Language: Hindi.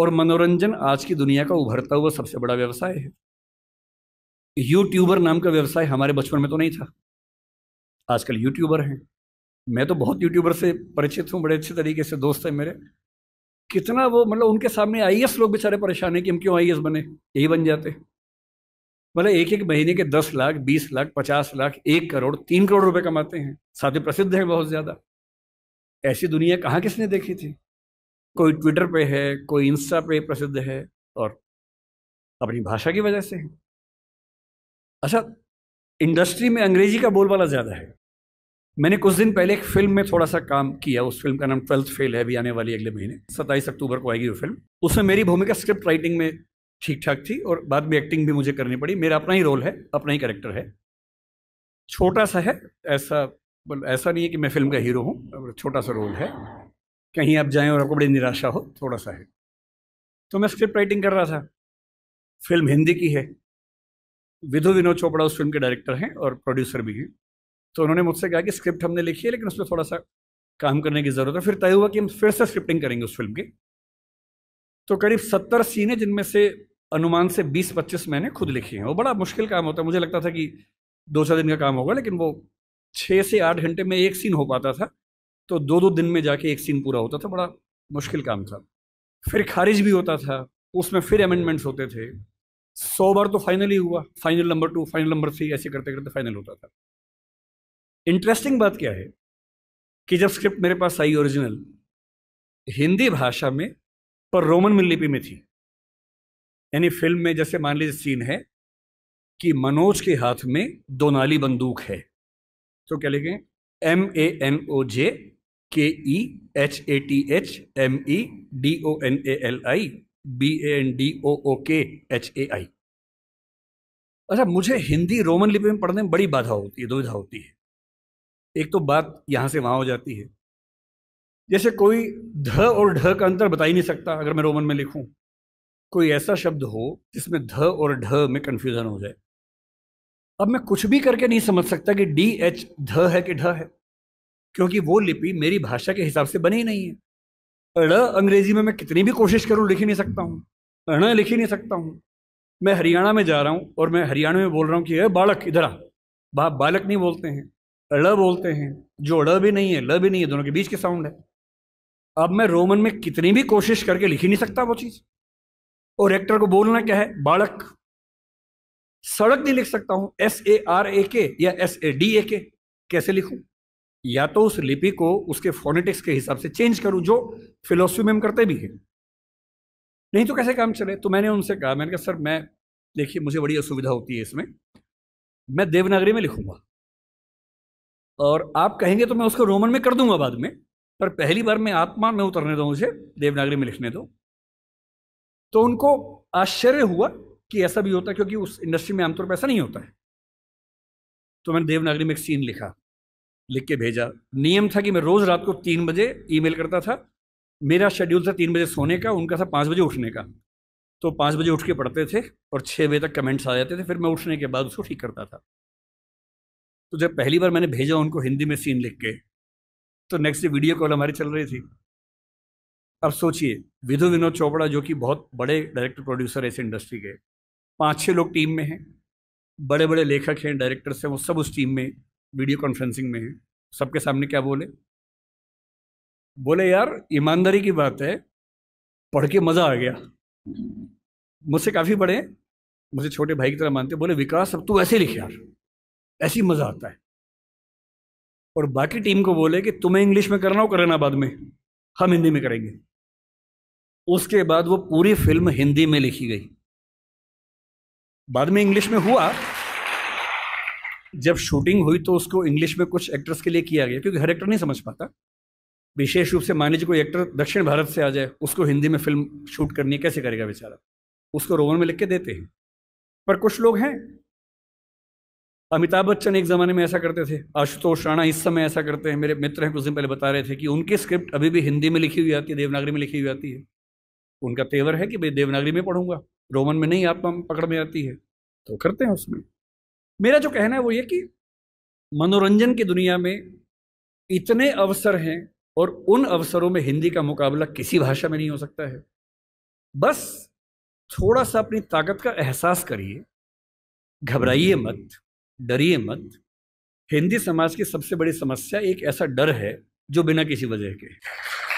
और मनोरंजन आज की दुनिया का उभरता हुआ सबसे बड़ा व्यवसाय है यूट्यूबर नाम का व्यवसाय हमारे बचपन में तो नहीं था आजकल यूट्यूबर हैं मैं तो बहुत यूट्यूबर से परिचित हूँ बड़े अच्छे तरीके से दोस्त हैं मेरे कितना वो मतलब उनके सामने आई लोग बेचारे परेशान हैं कि हम क्यों आई बने यही बन जाते मतलब एक एक महीने के दस लाख बीस लाख पचास लाख एक करोड़ तीन करोड़ रुपए कमाते हैं साथ ही प्रसिद्ध हैं बहुत ज़्यादा ऐसी दुनिया कहाँ किसने देखी थी कोई ट्विटर पे है कोई इंस्टा पे प्रसिद्ध है और अपनी भाषा की वजह से है अच्छा इंडस्ट्री में अंग्रेजी का बोलबाला ज़्यादा है मैंने कुछ दिन पहले एक फिल्म में थोड़ा सा काम किया उस फिल्म का नाम ट्वेल्थ फेल है अभी आने वाली अगले महीने सत्ताईस अक्टूबर को आएगी वो फिल्म उसमें मेरी भूमिका स्क्रिप्ट राइटिंग में ठीक ठाक थी और बाद में एक्टिंग भी मुझे करनी पड़ी मेरा अपना ही रोल है अपना ही करेक्टर है छोटा सा है ऐसा मतलब ऐसा नहीं है कि मैं फिल्म का हीरो हूँ छोटा सा रोल है कहीं आप जाएं और आपको बड़ी निराशा हो थोड़ा सा है तो मैं स्क्रिप्ट राइटिंग कर रहा था फिल्म हिंदी की है विधु विनोद चोपड़ा उस फिल्म के डायरेक्टर हैं और प्रोड्यूसर भी हैं तो उन्होंने मुझसे कहा कि स्क्रिप्ट हमने लिखी है लेकिन उसमें थोड़ा सा काम करने की ज़रूरत है फिर तय हुआ कि हम फिर से स्क्रिप्टिंग करेंगे उस फिल्म के तो करीब सत्तर सीन है जिनमें से अनुमान से बीस पच्चीस मैंने खुद लिखे हैं वो बड़ा मुश्किल काम होता है मुझे लगता था कि दो चार दिन का काम होगा लेकिन वो छः से आठ घंटे में एक सीन हो पाता था तो दो दो दिन में जाके एक सीन पूरा होता था बड़ा मुश्किल काम था फिर खारिज भी होता था उसमें फिर अमेंडमेंट्स होते थे सौ बार तो फाइनल ही हुआ final number two final number three ऐसे करते करते फाइनल होता था इंटरेस्टिंग बात क्या है कि जब स्क्रिप्ट मेरे पास आई ओरिजिनल हिंदी भाषा में पर रोमन लिपि में थी यानी फिल्म में जैसे मान लीजिए सीन है कि मनोज के हाथ में दो नाली बंदूक है तो क्या लिखें M A N O J K E H A T H M E D O N A L I B A N D O O K H ए आई अच्छा मुझे हिंदी रोमन लिपि में पढ़ने में बड़ी बाधा होती है दुविधा होती है एक तो बात यहाँ से वहाँ हो जाती है जैसे कोई ध और ढ का अंतर बता ही नहीं सकता अगर मैं रोमन में लिखूं कोई ऐसा शब्द हो जिसमें ध और ढ में कन्फ्यूज़न हो जाए अब मैं कुछ भी करके नहीं समझ सकता कि डी एच ध है कि ढ है क्योंकि वो लिपि मेरी भाषा के हिसाब से बनी नहीं है ण अंग्रेजी में मैं कितनी भी कोशिश करूँ लिख ही नहीं सकता हूँ ण लिख ही नहीं सकता हूँ मैं हरियाणा में जा रहा हूँ और मैं हरियाणा में बोल रहा हूँ कि अः बालक इधर आ बा, बालक नहीं बोलते हैं ल बोलते हैं जो ल भी नहीं है ल भी नहीं है दोनों के बीच के साउंड है अब मैं रोमन में कितनी भी कोशिश करके लिख ही नहीं सकता वो चीज़ और एक्टर को बोलना क्या है बालक सड़क नहीं लिख सकता हूँ एस ए आर ए के या एस ए डी ए के कैसे लिखूँ या तो उस लिपि को उसके फोनेटिक्स के हिसाब से चेंज करूं जो फिलोसफी में हम करते भी हैं नहीं तो कैसे काम चले तो मैंने उनसे कहा मैंने कहा सर मैं देखिए मुझे बड़ी असुविधा होती है इसमें मैं देवनागरी में लिखूंगा और आप कहेंगे तो मैं उसको रोमन में कर दूंगा बाद में पर पहली बार मैं आत्मा में उतरने दो मुझे देवनागरी में लिखने दो तो उनको आश्चर्य हुआ कि ऐसा भी होता है क्योंकि उस इंडस्ट्री में आमतौर पर ऐसा नहीं होता है तो मैंने देवनागरी में एक सीन लिखा लिख के भेजा नियम था कि मैं रोज़ रात को तीन बजे ईमेल करता था मेरा शेड्यूल था तीन बजे सोने का उनका था पाँच बजे उठने का तो पाँच बजे उठ के पढ़ते थे और छः बजे तक कमेंट्स आ जाते थे फिर मैं उठने के बाद उसको ठीक करता था तो जब पहली बार मैंने भेजा उनको हिंदी में सीन लिख के तो नेक्स्ट डे वीडियो कॉल हमारी चल रही थी अब सोचिए विधु विनोद चोपड़ा जो कि बहुत बड़े डायरेक्टर प्रोड्यूसर है इस इंडस्ट्री के पाँच छः लोग टीम में हैं बड़े बड़े लेखक हैं डायरेक्टर्स हैं वो सब उस टीम में वीडियो कॉन्फ्रेंसिंग में है सबके सामने क्या बोले बोले यार ईमानदारी की बात है पढ़ के मज़ा आ गया मुझसे काफ़ी बड़े मुझे छोटे भाई की तरह मानते बोले विकास अब तू ऐसे लिख यार ऐसी मज़ा आता है और बाकी टीम को बोले कि तुम्हें इंग्लिश में करना हो करना बाद में हम हिंदी में करेंगे उसके बाद वो पूरी फिल्म हिंदी में लिखी गई बाद में इंग्लिश में हुआ जब शूटिंग हुई तो उसको इंग्लिश में कुछ एक्टर्स के लिए किया गया क्योंकि हर एक्टर नहीं समझ पाता विशेष रूप से मान लीजिए कोई एक्टर दक्षिण भारत से आ जाए उसको हिंदी में फिल्म शूट करनी है कैसे करेगा बेचारा उसको रोमन में लिख के देते हैं पर कुछ लोग हैं अमिताभ बच्चन एक ज़माने में ऐसा करते थे आशुतोष राणा इस समय ऐसा करते हैं मेरे मित्र हैं कुछ दिन पहले बता रहे थे कि उनकी स्क्रिप्ट अभी भी हिंदी में लिखी हुई आती है देवनागरी में लिखी हुई आती है उनका तेवर है कि भाई देवनागरी में पढ़ूंगा रोमन में नहीं आप पकड़ में आती है तो करते हैं उसमें मेरा जो कहना है वो ये कि मनोरंजन की दुनिया में इतने अवसर हैं और उन अवसरों में हिंदी का मुकाबला किसी भाषा में नहीं हो सकता है बस थोड़ा सा अपनी ताकत का एहसास करिए घबराइए मत डरिए मत हिंदी समाज की सबसे बड़ी समस्या एक ऐसा डर है जो बिना किसी वजह के